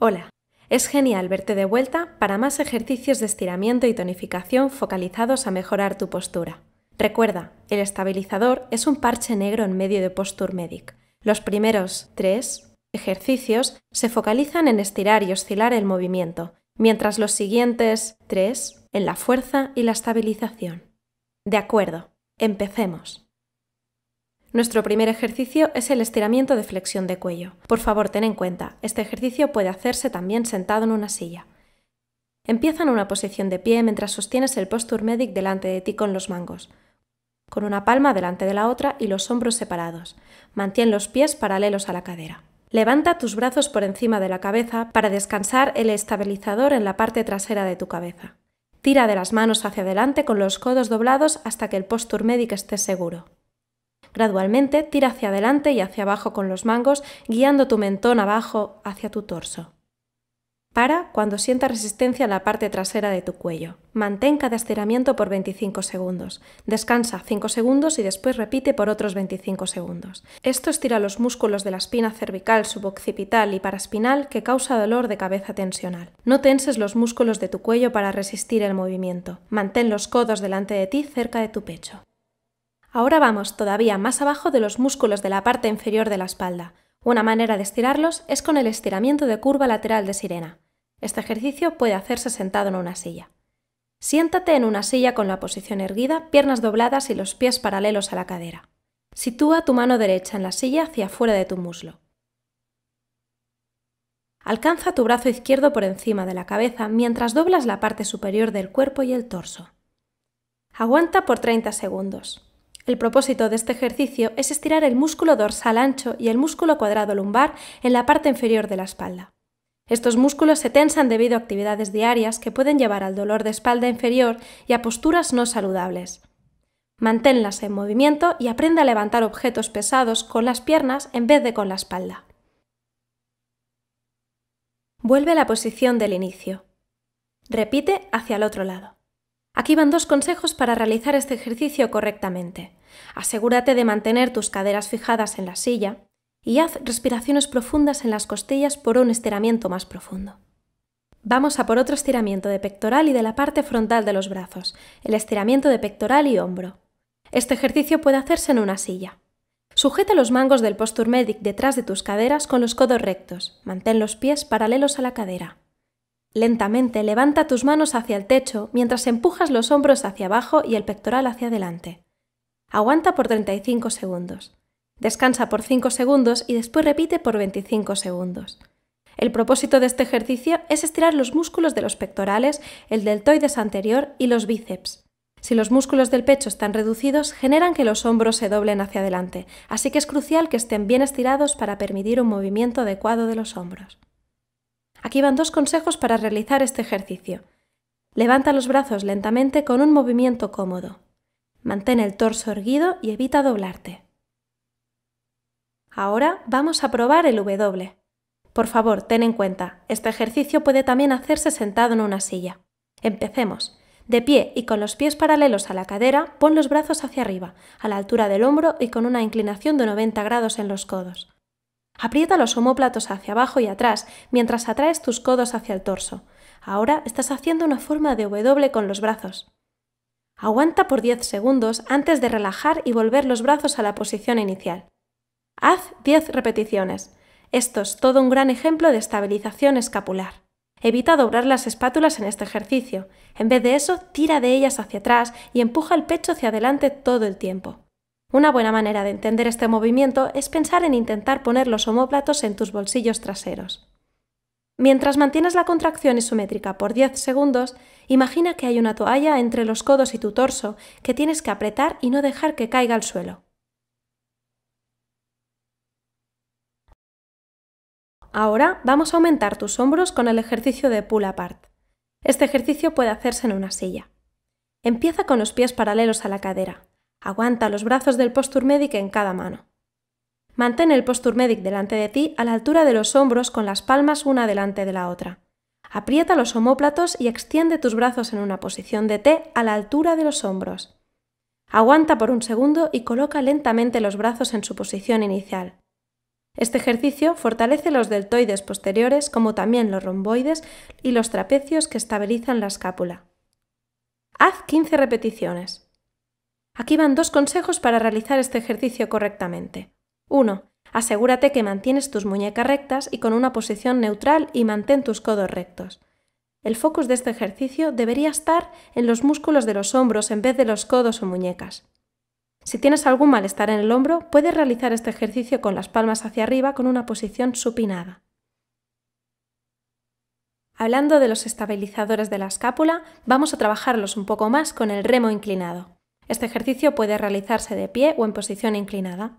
Hola, es genial verte de vuelta para más ejercicios de estiramiento y tonificación focalizados a mejorar tu postura. Recuerda, el estabilizador es un parche negro en medio de Posture Medic. Los primeros tres ejercicios se focalizan en estirar y oscilar el movimiento, mientras los siguientes tres en la fuerza y la estabilización. De acuerdo, empecemos. Nuestro primer ejercicio es el estiramiento de flexión de cuello. Por favor, ten en cuenta, este ejercicio puede hacerse también sentado en una silla. Empieza en una posición de pie mientras sostienes el posture medic delante de ti con los mangos, con una palma delante de la otra y los hombros separados. Mantén los pies paralelos a la cadera. Levanta tus brazos por encima de la cabeza para descansar el estabilizador en la parte trasera de tu cabeza. Tira de las manos hacia adelante con los codos doblados hasta que el posture medic esté seguro. Gradualmente tira hacia adelante y hacia abajo con los mangos, guiando tu mentón abajo hacia tu torso. Para cuando sienta resistencia en la parte trasera de tu cuello. Mantén cada estiramiento por 25 segundos. Descansa 5 segundos y después repite por otros 25 segundos. Esto estira los músculos de la espina cervical, suboccipital y paraspinal que causa dolor de cabeza tensional. No tenses los músculos de tu cuello para resistir el movimiento. Mantén los codos delante de ti cerca de tu pecho. Ahora vamos todavía más abajo de los músculos de la parte inferior de la espalda. Una manera de estirarlos es con el estiramiento de curva lateral de sirena. Este ejercicio puede hacerse sentado en una silla. Siéntate en una silla con la posición erguida, piernas dobladas y los pies paralelos a la cadera. Sitúa tu mano derecha en la silla hacia afuera de tu muslo. Alcanza tu brazo izquierdo por encima de la cabeza mientras doblas la parte superior del cuerpo y el torso. Aguanta por 30 segundos. El propósito de este ejercicio es estirar el músculo dorsal ancho y el músculo cuadrado lumbar en la parte inferior de la espalda. Estos músculos se tensan debido a actividades diarias que pueden llevar al dolor de espalda inferior y a posturas no saludables. Manténlas en movimiento y aprende a levantar objetos pesados con las piernas en vez de con la espalda. Vuelve a la posición del inicio. Repite hacia el otro lado. Aquí van dos consejos para realizar este ejercicio correctamente. Asegúrate de mantener tus caderas fijadas en la silla y haz respiraciones profundas en las costillas por un estiramiento más profundo. Vamos a por otro estiramiento de pectoral y de la parte frontal de los brazos, el estiramiento de pectoral y hombro. Este ejercicio puede hacerse en una silla. Sujeta los mangos del posture medic detrás de tus caderas con los codos rectos. Mantén los pies paralelos a la cadera. Lentamente levanta tus manos hacia el techo mientras empujas los hombros hacia abajo y el pectoral hacia adelante. Aguanta por 35 segundos. Descansa por 5 segundos y después repite por 25 segundos. El propósito de este ejercicio es estirar los músculos de los pectorales, el deltoides anterior y los bíceps. Si los músculos del pecho están reducidos, generan que los hombros se doblen hacia adelante, así que es crucial que estén bien estirados para permitir un movimiento adecuado de los hombros. Aquí van dos consejos para realizar este ejercicio. Levanta los brazos lentamente con un movimiento cómodo. Mantén el torso erguido y evita doblarte. Ahora vamos a probar el W. Por favor, ten en cuenta, este ejercicio puede también hacerse sentado en una silla. Empecemos. De pie y con los pies paralelos a la cadera, pon los brazos hacia arriba, a la altura del hombro y con una inclinación de 90 grados en los codos. Aprieta los homóplatos hacia abajo y atrás mientras atraes tus codos hacia el torso. Ahora estás haciendo una forma de W con los brazos. Aguanta por 10 segundos antes de relajar y volver los brazos a la posición inicial. Haz 10 repeticiones. Esto es todo un gran ejemplo de estabilización escapular. Evita doblar las espátulas en este ejercicio. En vez de eso, tira de ellas hacia atrás y empuja el pecho hacia adelante todo el tiempo. Una buena manera de entender este movimiento es pensar en intentar poner los homóplatos en tus bolsillos traseros. Mientras mantienes la contracción isométrica por 10 segundos, imagina que hay una toalla entre los codos y tu torso que tienes que apretar y no dejar que caiga al suelo. Ahora vamos a aumentar tus hombros con el ejercicio de pull apart. Este ejercicio puede hacerse en una silla. Empieza con los pies paralelos a la cadera. Aguanta los brazos del posture medic en cada mano. Mantén el posture medic delante de ti a la altura de los hombros con las palmas una delante de la otra. Aprieta los homóplatos y extiende tus brazos en una posición de T a la altura de los hombros. Aguanta por un segundo y coloca lentamente los brazos en su posición inicial. Este ejercicio fortalece los deltoides posteriores como también los romboides y los trapecios que estabilizan la escápula. Haz 15 repeticiones. Aquí van dos consejos para realizar este ejercicio correctamente. 1. Asegúrate que mantienes tus muñecas rectas y con una posición neutral y mantén tus codos rectos. El focus de este ejercicio debería estar en los músculos de los hombros en vez de los codos o muñecas. Si tienes algún malestar en el hombro, puedes realizar este ejercicio con las palmas hacia arriba con una posición supinada. Hablando de los estabilizadores de la escápula, vamos a trabajarlos un poco más con el remo inclinado. Este ejercicio puede realizarse de pie o en posición inclinada.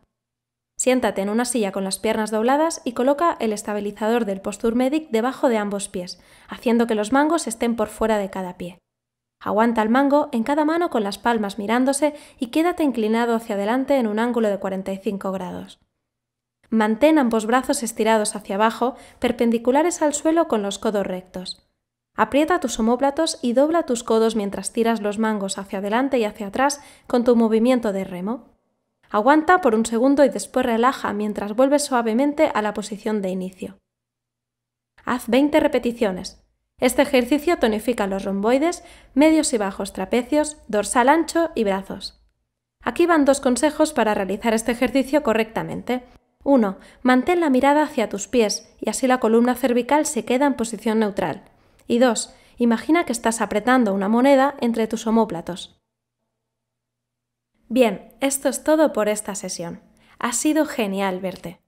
Siéntate en una silla con las piernas dobladas y coloca el estabilizador del Posture Medic debajo de ambos pies, haciendo que los mangos estén por fuera de cada pie. Aguanta el mango en cada mano con las palmas mirándose y quédate inclinado hacia adelante en un ángulo de 45 grados. Mantén ambos brazos estirados hacia abajo, perpendiculares al suelo con los codos rectos. Aprieta tus homóplatos y dobla tus codos mientras tiras los mangos hacia adelante y hacia atrás con tu movimiento de remo. Aguanta por un segundo y después relaja mientras vuelves suavemente a la posición de inicio. Haz 20 repeticiones. Este ejercicio tonifica los romboides, medios y bajos trapecios, dorsal ancho y brazos. Aquí van dos consejos para realizar este ejercicio correctamente. 1. Mantén la mirada hacia tus pies y así la columna cervical se queda en posición neutral. Y 2. Imagina que estás apretando una moneda entre tus omóplatos. Bien, esto es todo por esta sesión. Ha sido genial verte.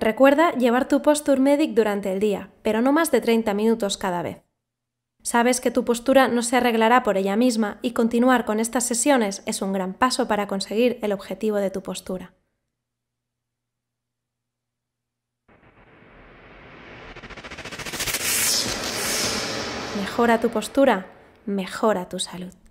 Recuerda llevar tu posture medic durante el día, pero no más de 30 minutos cada vez. Sabes que tu postura no se arreglará por ella misma y continuar con estas sesiones es un gran paso para conseguir el objetivo de tu postura. Mejora tu postura, mejora tu salud.